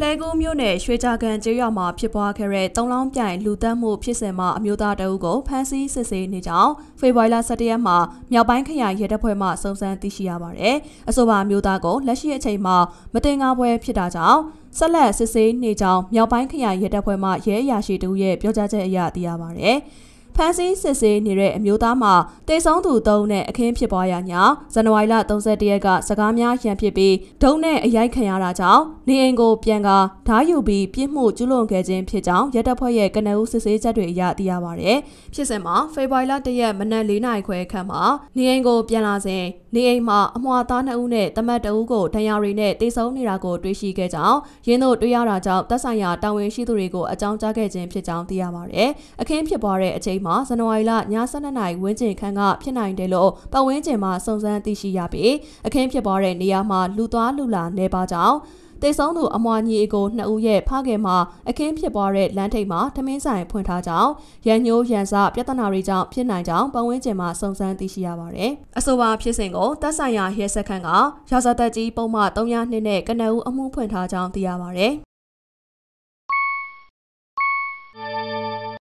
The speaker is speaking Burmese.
လှဲကူးမြို့နယ်ရွှေကြာကန်ကျေးရွာမှာဖြစ်ပွားခဲ့တဲ့တုံးလောင်းပြိုင်လူတက်မှုဖြစ်စဉ်မှာအမျိုးသားတအုပ်ကိုဖမ်းဆီးစစ်ဆေးနေကြောင်းဖေဖော်ဝါရီလ17ရက်မှာမြောက်ပိုင်းခရိုင်ရဲတပ်ဖွဲ့မှစုံစမ်းသိရှိရပါတယ်။အဆိုပါအမျိုးသားကိုလက်ရှိအချိန်မှာမတင်ကားပွဲဖြစ်တာကြောင့်ဆက်လက်စစ်ဆေးနေကြောင်းမြောက်ပိုင်းခရိုင်ရဲတပ်ဖွဲ့မှရဲအရာရှိတဦးရဲ့ပြောကြားချက်အရသိရပါတယ်။ဖမ်းဆီးစစ်ဆေးနေတဲ့အမျိုးသားမှာတေဆုံးသူ၃နဲ့အခင်းဖြစ်ပွားရာညဇန်နဝါရီလ31ရက်ကစကားများရန်ဖြစ်ပြီးဒုံနဲ့အရိုက်ခံရတာကြောင့်နေအိမ်ကို ပြန်ကာဓာယူပြီးပြစ်မှုကျူးလွန်ခဲ့ခြင်းဖြစ်ကြောင်းရတပ်ဖွဲ့ရဲ့ကနအူးစစ်ဆေးချက်တွေအရသိရပါဗျ။ဖြစ်စဉ်မှာဖေဖော်ဝါရီလ၁ရက်မနက်၄နာရီခွဲခန့်မှာနေအိမ်ကိုပြန်လာစဉ်နေအိမ်မှာအမွှာသား၂ဦးနဲ့တမတ်တဦးကိုဒဏ်ရာတွေနဲ့တေဆုံးနေတာကိုတွေ့ရှိခဲ့ကြောင်းရင်းတို့တွေ့ရတာကြောင့်သက်ဆိုင်ရာတာဝန်ရှိသူတွေကိုအကြောင်းကြားခဲ့ခြင်းဖြစ်ကြောင်းသိရပါဗျ။အခင်းဖြစ်ပွားတဲ့အချိန်မှာဇန်နဝါရီလည12နာရီဝန်းကျင်ခန့်ကဖြစ်နိုင်တယ်လို့ပတ်ဝန်းကျင်မှာစုံစမ်းသိရှိရပြီးအခင်းဖြစ်ပွားတဲ့နေရာမှာလူသွားလူလာနေပါကြောင်းတေဆုံးသူအမွာညီအကိုနှစ်ဦးရဲ့ဖခင်မှာအခင်းဖြစ်ပွားတဲ့လမ်းထိပ်မှာထမင်းဆိုင်ဖွင့်ထားကြောင်းရန်ညိုးရန်စပြဿနာတွေကြောင့်ဖြစ်နိုင်ကြောင်းပတ်ဝန်းကျင်မှာစုံစမ်းသိရှိရပါတယ်။အဆိုပါဖြစ်စဉ်ကိုတပ်ဆိုင်ရာရဲစခန်းကရာဇသက်ကြီးပုံမှန်302နဲ့ကနအူးအမှုဖွင့်ထားကြောင်းသိရပါတယ်။